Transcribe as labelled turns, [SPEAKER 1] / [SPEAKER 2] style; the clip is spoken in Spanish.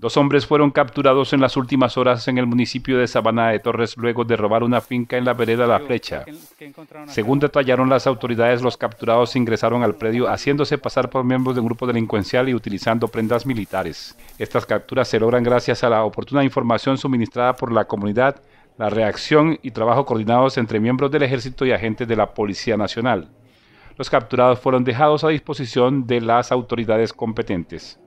[SPEAKER 1] Dos hombres fueron capturados en las últimas horas en el municipio de Sabana de Torres luego de robar una finca en la vereda La Flecha. Según detallaron las autoridades, los capturados ingresaron al predio haciéndose pasar por miembros de un grupo delincuencial y utilizando prendas militares. Estas capturas se logran gracias a la oportuna información suministrada por la comunidad, la reacción y trabajo coordinados entre miembros del ejército y agentes de la Policía Nacional. Los capturados fueron dejados a disposición de las autoridades competentes.